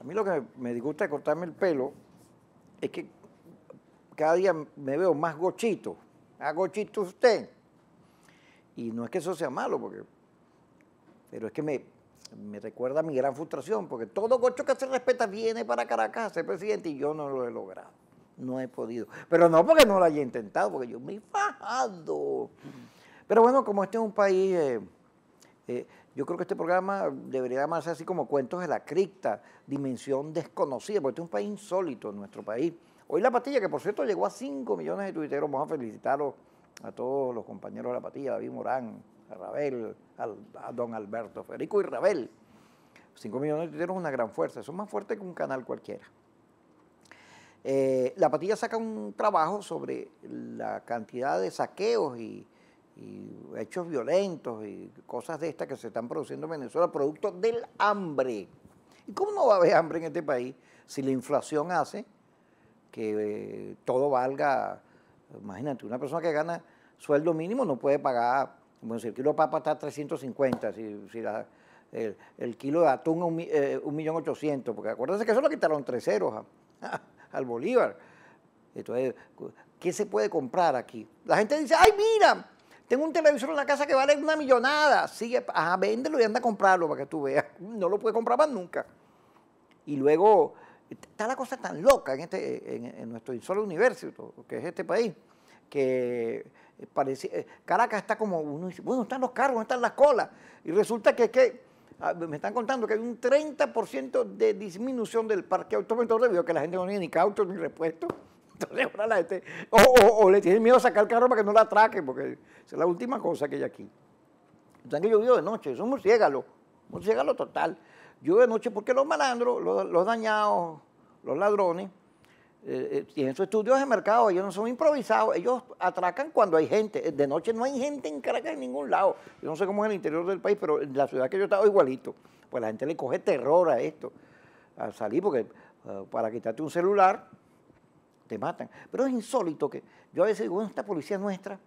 A mí lo que me disgusta de cortarme el pelo es que cada día me veo más gochito. a gochito usted. Y no es que eso sea malo, porque, pero es que me, me recuerda mi gran frustración, porque todo gocho que se respeta viene para Caracas a ser presidente y yo no lo he logrado. No he podido. Pero no porque no lo haya intentado, porque yo me he fajado. Pero bueno, como este es un país... Eh, eh, yo creo que este programa debería llamarse así como Cuentos de la Cripta, Dimensión Desconocida, porque este es un país insólito en nuestro país. Hoy La Patilla, que por cierto llegó a 5 millones de tuiteros, vamos a felicitarlos a todos los compañeros de La Patilla, David Morán, a Rabel, a, don Alberto, Federico y Rabel. 5 millones de tuiteros es una gran fuerza, son más fuertes que un canal cualquiera. Eh, la Patilla saca un trabajo sobre la cantidad de saqueos y y hechos violentos y cosas de estas que se están produciendo en Venezuela, producto del hambre. ¿Y cómo no va a haber hambre en este país si la inflación hace que eh, todo valga? Imagínate, una persona que gana sueldo mínimo no puede pagar, bueno, si el kilo de papa está a 350, si, si el, kilo de atún a 1.800.000, eh, porque acuérdense que eso lo quitaron tres ceros al Bolívar. Entonces, ¿qué se puede comprar aquí? La gente dice, ay, mira, tengo un televisor en la casa que vale una millonada. Sigue, ajá, véndelo y anda a comprarlo para que tú veas. No lo puedes comprar más nunca. Y luego está la cosa tan loca en, este, en, nuestro solo universo, que es este país, que parece, eh, Caracas está como, uno dice, bueno, están los carros, están las colas. Y resulta que, es que ah, me están contando que hay un 30% de disminución del parque automotor debido a que la gente no tiene ni cautos ni repuestos. Entonces, ahora la gente, o, le tienen miedo a sacar el carro para que no la atraquen, porque es la última cosa que hay aquí. Entonces sea, que de noche, son un lo total. Llueve de noche porque los malandros, los, dañados, los ladrones, eh, eh, tienen sus estudios de mercado, ellos no son improvisados, ellos atracan cuando hay gente. De noche no hay gente en Caracas en ningún lado. Yo no sé cómo es el interior del país, pero en la ciudad que yo estaba igualito. Pues la gente le coge terror a esto, a salir, porque eh, para quitarte un celular, te matan. Pero es insólito que yo a veces digo, bueno, esta policía es nuestra,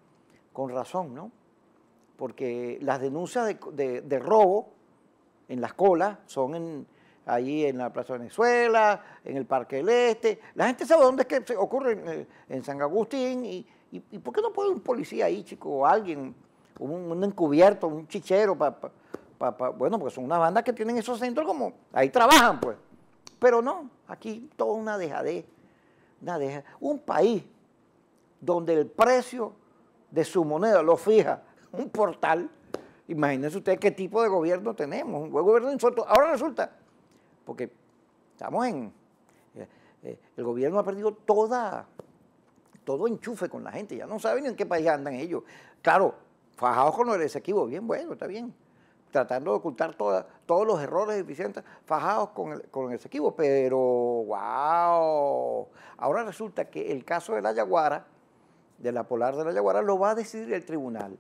con razón, ¿no? Porque las denuncias de, robo en las colas son ahí allí en la Plaza Venezuela, en el Parque del Este. La gente sabe dónde es que ocurre eh, en, San Agustín. Y, por qué no puede un policía ahí, chico, o alguien, un, encubierto, un chichero? bueno, porque son unas bandas que tienen esos centros como... Ahí trabajan, pues. Pero no, aquí toda una dejadez. Un país donde el precio de su moneda lo fija un portal. Imagínense ustedes qué tipo de gobierno tenemos. Un buen gobierno insulto. Ahora resulta, porque estamos en. Eh, eh, el gobierno ha perdido toda, todo enchufe con la gente. Ya no saben en qué país andan ellos. Claro, fajados con el exequivo, bien bueno, está bien tratando de ocultar todos los errores de fajados con, el, con ese equipo. Pero, wow, ahora resulta que el caso de la Yaguara, de la Polar de la Yaguara, lo va a decidir el tribunal.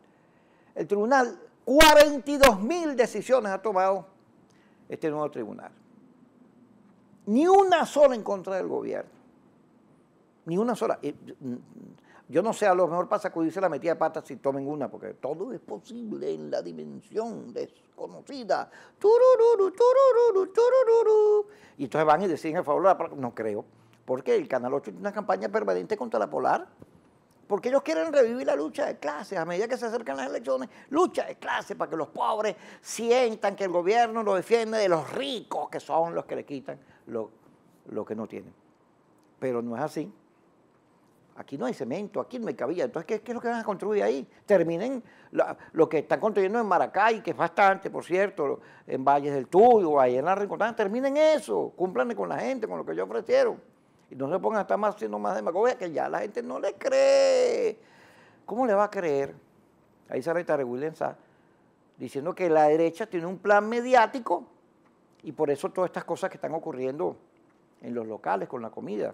El tribunal, 42 mil decisiones ha tomado este nuevo tribunal. Ni una sola en contra del gobierno. Ni una sola. Eh, yo no sé, a lo mejor para sacudirse la metida de patas si tomen una, porque todo es posible en la dimensión desconocida. Y entonces van y deciden a favor No creo. ¿Por qué? El Canal 8 tiene una campaña permanente contra la polar. Porque ellos quieren revivir la lucha de clases a medida que se acercan las elecciones. Lucha de clases para que los pobres sientan que el gobierno lo defiende de los ricos, que son los que le quitan lo que no tienen. Pero no es así aquí no hay cemento, aquí no hay cabilla. Entonces, ¿qué, es lo que van a construir ahí? Terminen lo que están construyendo en Maracay, que es bastante, por cierto, en Valles del Tuyo, ahí en la Rinconada, terminen eso, cúmplanle con la gente, con lo que ellos ofrecieron. Y no se pongan a estar más, haciendo más demagogia, que ya la gente no le cree. ¿Cómo le va a creer? Ahí sale Tarreguilenza diciendo que la derecha tiene un plan mediático y por eso todas estas cosas que están ocurriendo en los locales con la comida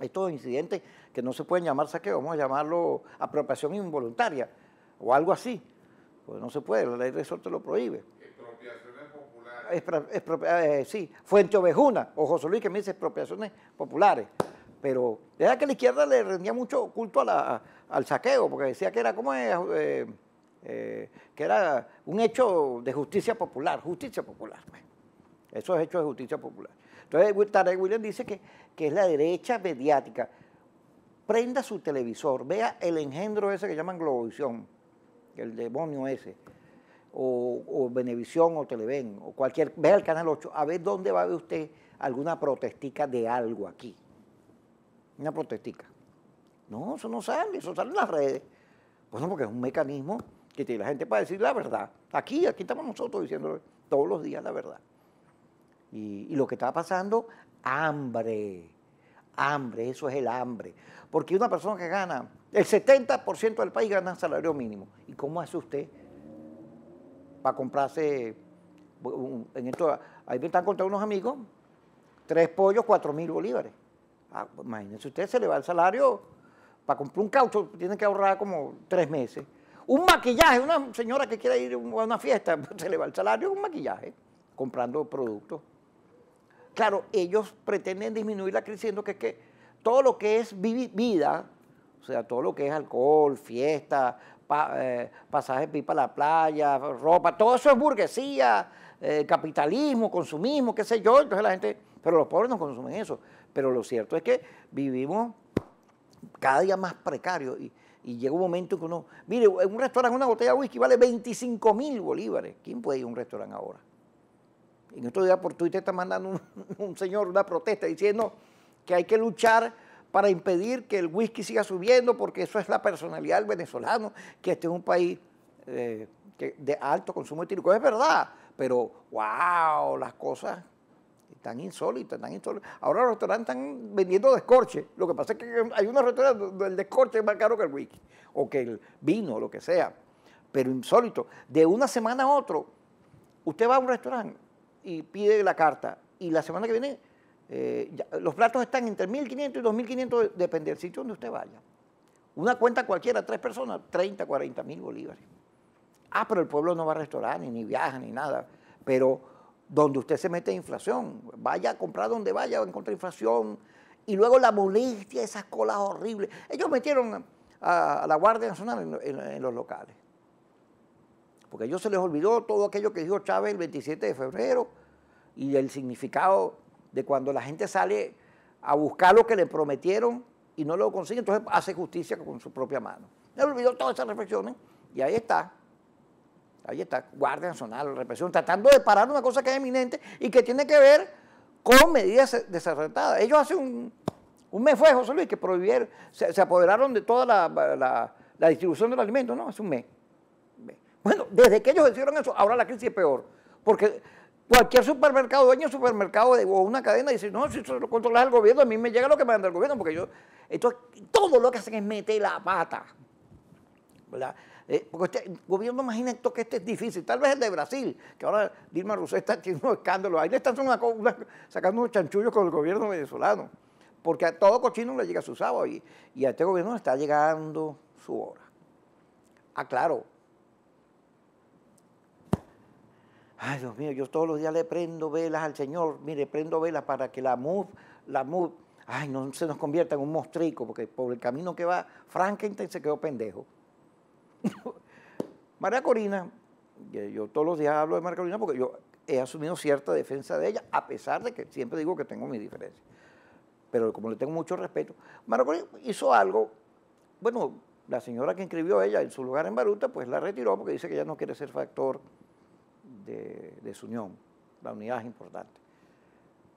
estos incidentes que no se pueden llamar saqueo, vamos a llamarlo apropiación involuntaria o algo así. Pues no se puede, la ley de resorte lo prohíbe. Expropiaciones populares. Eh, sí, Fuente Ovejuna o José Luis que me dice expropiaciones populares. Pero era que la izquierda le rendía mucho culto al saqueo, porque decía que era como eh, eh, que era un hecho de justicia popular, justicia popular. Pues. eso es hecho de justicia popular. Entonces, Tarek William dice que, es la derecha mediática. Prenda su televisor, vea el engendro ese que llaman Globovisión, el demonio ese, o, o Benevisión o Televen, o cualquier, vea el Canal 8, a ver dónde va a ver usted alguna protestica de algo aquí. Una protestica. No, eso no sale, eso sale en las redes. Pues no, porque es un mecanismo que tiene la gente para decir la verdad. Aquí, aquí estamos nosotros diciendo todos los días la verdad. Y, lo que estaba pasando, hambre, hambre, eso es el hambre. Porque una persona que gana, el 70% del país gana salario mínimo. ¿Y cómo hace usted para comprarse? En esto, ahí me están contando unos amigos, tres pollos, cuatro mil bolívares. Ah, imagínense usted, se le va el salario para comprar un caucho, tiene que ahorrar como tres meses. Un maquillaje, una señora que quiere ir a una fiesta, se le va el salario un maquillaje comprando productos. Claro, ellos pretenden disminuirla creciendo que es que todo lo que es vida, o sea, todo lo que es alcohol, fiesta, eh, pasajes para pasaje pipa a la playa, ropa, todo eso es burguesía, eh, capitalismo, consumismo, qué sé yo. Entonces la gente, pero los pobres no consumen eso. Pero lo cierto es que vivimos cada día más precarios y, y llega un momento que uno, mire, en un restaurante una botella de whisky vale 25 mil bolívares. ¿Quién puede ir a un restaurante ahora? En otro día por Twitter está mandando un, señor una protesta diciendo que hay que luchar para impedir que el whisky siga subiendo porque eso es la personalidad del venezolano, que este es un país eh, de alto consumo etílico. Es verdad, pero wow, las cosas están insólitas, insólitas. Ahora los restaurantes están vendiendo descorche. Lo que pasa es que hay unos restaurantes donde el descorche es más caro que el whisky o que el vino, o lo que sea. Pero insólito. De una semana a otro, usted va a un restaurante y pide la carta. Y la semana que viene, eh, los platos están entre 1.500 y 2.500, depende del sitio donde usted vaya. Una cuenta cualquiera, tres personas, 30, 40 mil bolívares. Ah, pero el pueblo no va a restaurar, ni viaja, ni nada. Pero donde usted se mete inflación, vaya a comprar donde vaya, va a encontrar inflación. Y luego la molestia, esas colas horribles. Ellos metieron a, la Guardia Nacional en los locales porque a ellos se les olvidó todo aquello que dijo Chávez el 27 de febrero y el significado de cuando la gente sale a buscar lo que le prometieron y no lo consigue, entonces hace justicia con su propia mano. Se le olvidó todas esas reflexiones y ahí está. Ahí está, Guardia Nacional, represión, tratando de parar una cosa que es eminente y que tiene que ver con medidas desacertadas. Ellos hace un, mes fue, José Luis, que prohibieron, se, apoderaron de toda la, la distribución del alimento, ¿no? Hace un mes. Bueno, desde que ellos hicieron eso, ahora la crisis es peor. Porque cualquier supermercado, dueño de supermercado o una cadena, dice, no, si eso lo controla el gobierno, a mí me llega lo que me manda el gobierno, porque yo... Entonces, todo lo que hacen es meter la pata. ¿Verdad? Eh, porque el gobierno imagina esto que este es difícil, tal vez el de Brasil, que ahora Dilma Rousseff está haciendo un escándalo, ahí le están sacando unos chanchullos con el gobierno venezolano, porque a todo cochino le llega su sábado y, y a este gobierno le está llegando su hora. Ah, Ay, Dios mío, yo todos los días le prendo velas al Señor. Mire, prendo velas para que la MUD, la MUD, ay, no se nos convierta en un mostrico, porque por el camino que va, Frankenstein se quedó pendejo. María Corina, yo todos los días hablo de María Corina porque yo he asumido cierta defensa de ella, a pesar de que siempre digo que tengo mi diferencia. Pero como le tengo mucho respeto, María Corina hizo algo, bueno, la señora que inscribió ella en su lugar en Baruta, pues la retiró porque dice que ella no quiere ser factor de su unión La unidad es importante.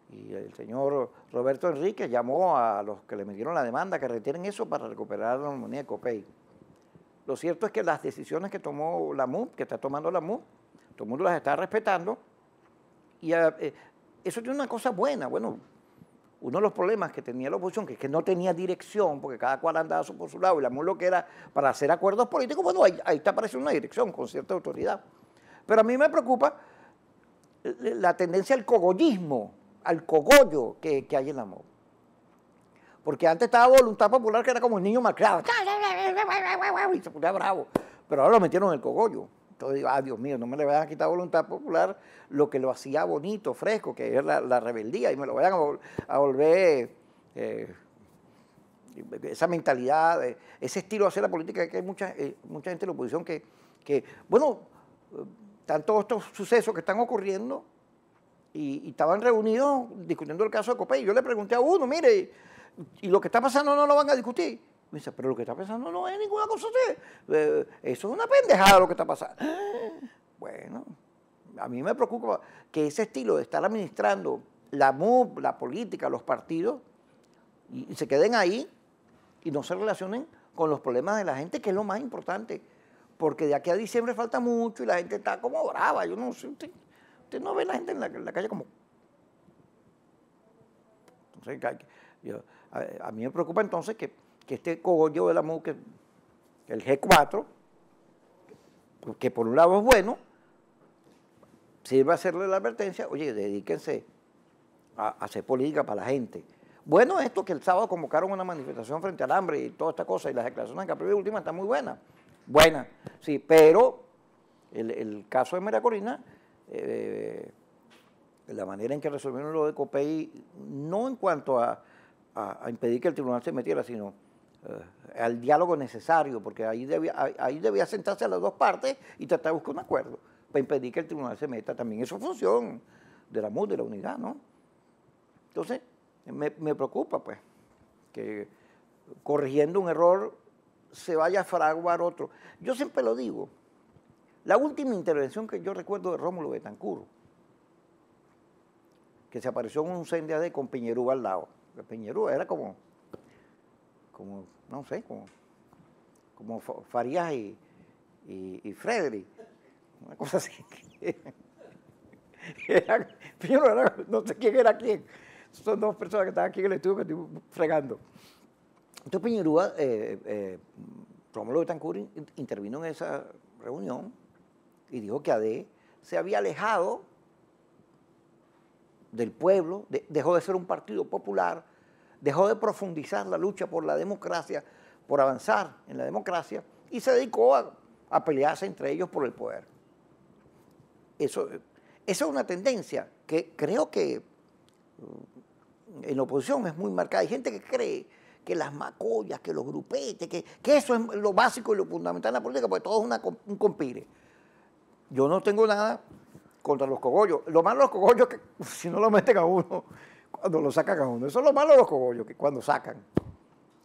Y el señor Roberto Enrique llamó a los que le metieron la demanda que retiren eso para recuperar la moneda de COPEI. Lo cierto es que las decisiones que tomó la MUP, que está tomando la MUP, todo el mundo las está respetando. Y eh, eh, eso tiene una cosa buena. Bueno, uno de los problemas que tenía la oposición, que es que no tenía dirección, porque cada cual andaba por su lado, y la MUP lo que era para hacer acuerdos políticos, bueno, ahí está apareciendo una dirección con cierta autoridad. Pero a mí me preocupa la tendencia al cogollismo, al cogollo que, que hay en la moda. Porque antes estaba voluntad popular que era como el niño malcriado. Y se ponía bravo. Pero ahora lo metieron en el cogollo. Entonces digo, ah, Dios mío, no me le vayan a quitar voluntad popular lo que lo hacía bonito, fresco, que es la, rebeldía, y me lo vayan a, volver eh, esa mentalidad, ese estilo de hacer la política, que hay mucha, eh, mucha gente en la oposición que, que bueno, están todos estos sucesos que están ocurriendo y, estaban reunidos discutiendo el caso de y Yo le pregunté a uno, mire, y lo que está pasando no lo van a discutir. Me dice, pero lo que está pasando no es ninguna cosa así. Eh, eso es una pendejada lo que está pasando. Bueno, a mí me preocupa que ese estilo de estar administrando la MUP, la política, los partidos, y se queden ahí y no se relacionen con los problemas de la gente, que es lo más importante porque de aquí a diciembre falta mucho y la gente está como brava. Yo no usted, usted no ve a la gente en la, calle como... Entonces, a, mí me preocupa entonces que, que este cogollo de la MUC, el G4, que por un lado es bueno, sirve a hacerle la advertencia, oye, dedíquense a, hacer política para la gente. Bueno, esto que el sábado convocaron una manifestación frente al hambre y toda esta cosa, y las declaraciones en Capri Última están muy buenas buena, sí, pero el, caso de mera Corina eh, la manera en que resolvieron lo de COPEI, no en cuanto a, impedir que el tribunal se metiera, sino eh, al diálogo necesario, porque ahí debía, ahí debía sentarse a las dos partes y tratar de buscar un acuerdo para impedir que el tribunal se meta. También eso es función la MUD, de la unidad, ¿no? Entonces, me, me preocupa, pues, que corrigiendo un error se vaya a fraguar otro. Yo siempre lo digo, la última intervención que yo recuerdo de Rómulo Betancur que se apareció en un de con peñerú al lado. Piñerú era como, como no sé, como, como Farías y, y, Frederick, una cosa así. no, sé quién era quién. Son dos personas que estaban aquí en el estudio que estuvimos fregando. Entonces Peñerúa, eh, eh, Romulo intervino en esa reunión y dijo que AD se había alejado del pueblo, dejó de ser un partido popular, dejó de profundizar la lucha por la democracia, por avanzar en la democracia y se dedicó a, pelearse entre ellos por el poder. Eso, esa es una tendencia que creo que mm, en la oposición es muy marcada. Hay gente que cree que las macollas, que los grupetes, que, eso es lo básico y lo fundamental en la política, porque todo es una, un compire. Yo no tengo nada contra los cogollos. Lo malo de los cogollos es que si no lo meten a uno, cuando lo sacan a uno. Eso es lo malo de los cogollos, que cuando sacan.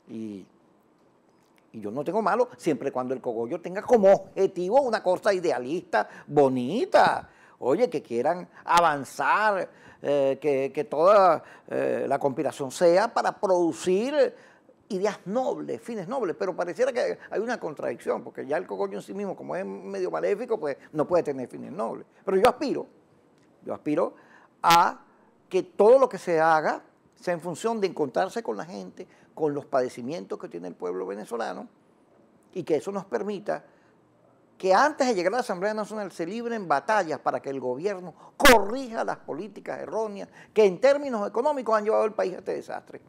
Y, yo no tengo malo siempre cuando el cogollo tenga como objetivo una cosa idealista, bonita. Oye, que quieran avanzar, eh, que, toda eh, la conspiración sea para producir ideas nobles, fines nobles, pero pareciera que hay una contradicción, porque ya el cogollo en sí mismo, como es medio maléfico, pues no puede tener fines nobles. Pero yo aspiro, yo aspiro a que todo lo que se haga sea en función de encontrarse con la gente, con los padecimientos que tiene el pueblo venezolano, y que eso nos permita que antes de llegar a la Asamblea Nacional se libren batallas para que el gobierno corrija las políticas erróneas que en términos económicos han llevado al país a este desastre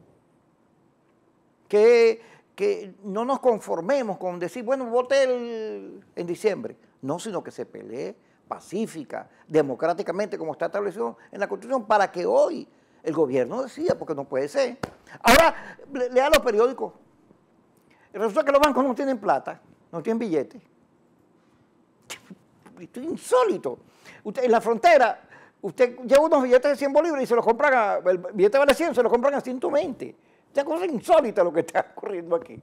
que, no nos conformemos con decir, bueno, vote en diciembre. No, sino que se pelee pacífica, democráticamente, como está establecido en la Constitución, para que hoy el gobierno decida, porque no puede ser. Ahora, lea los periódicos. Resulta que los bancos no tienen plata, no tienen billetes. Esto es insólito. en la frontera, usted lleva unos billetes de 100 bolívares y se los compran, el billete vale 100, se los compran a 120 una cosa insólita lo que está ocurriendo aquí.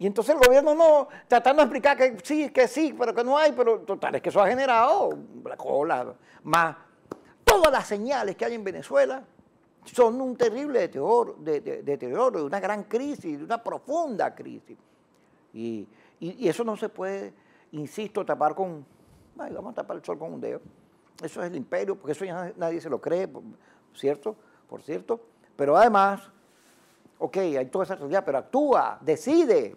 Y entonces el gobierno no, tratando de explicar que sí, que sí, pero que no hay, pero total, es que eso ha generado la cola, más todas las señales que hay en Venezuela son un terrible deterioro, de, deterioro, una gran crisis, de una profunda crisis. Y, eso no se puede, insisto, tapar con, vamos a tapar el sol con un dedo. Eso es el imperio, porque eso ya nadie se lo cree, ¿cierto? Por cierto. Pero además, Ok, hay toda esa realidad, pero actúa, decide.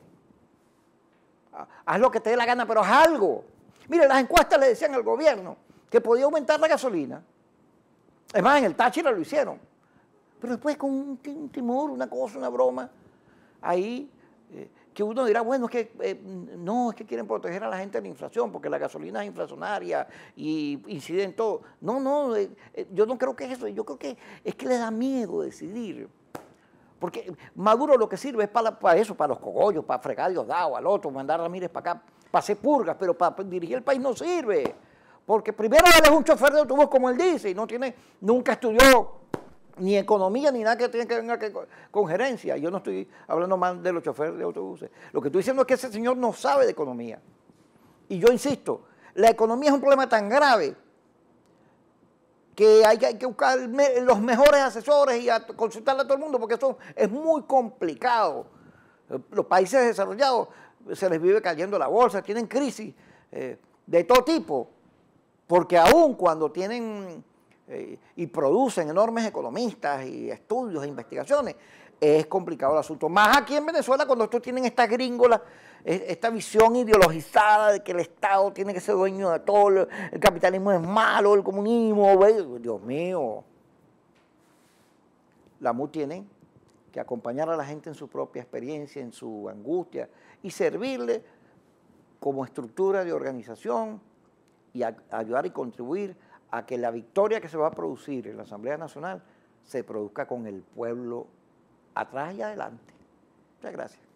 Haz lo que te dé la gana, pero haz algo. Mire, las encuestas le decían al gobierno que podía aumentar la gasolina. Es más, en el Táchira lo hicieron. Pero después con un timor, una cosa, una broma, ahí eh, que uno dirá, bueno, es que eh, no, es que quieren proteger a la gente de la inflación, porque la gasolina es inflacionaria y en todo. No, no, eh, yo no creo que eso, yo creo que es que le da miedo decidir. Porque Maduro lo que sirve es para, eso, para los cogollos, para fregar Diosdado al otro, mandar a Ramírez para acá, para hacer purgas, pero para, dirigir el país no sirve. Porque primero él es un chofer de autobús, como él dice, y no tiene, nunca estudió ni economía ni nada que tenga que ver con gerencia. Yo no estoy hablando más de los choferes de autobuses. Lo que estoy diciendo es que ese señor no sabe de economía. Y yo insisto, la economía es un problema tan grave que hay, que buscar los mejores asesores y consultarle a todo el mundo, porque eso es muy complicado. Eh, los países desarrollados eh, se les vive cayendo la bolsa, tienen crisis eh, de todo tipo, porque aún cuando tienen y producen enormes economistas y estudios e investigaciones, es complicado el asunto. Más aquí en Venezuela, cuando estos tienen esta gringola, esta visión ideologizada de que el Estado tiene que ser dueño de todo, el capitalismo es malo, el comunismo, Dios mío. La MU tiene que acompañar a la gente en su propia experiencia, en su angustia, y servirle como estructura de organización y ayudar y contribuir a que la victoria que se va a producir en la Asamblea Nacional se produzca con el pueblo atrás y adelante. Muchas gracias.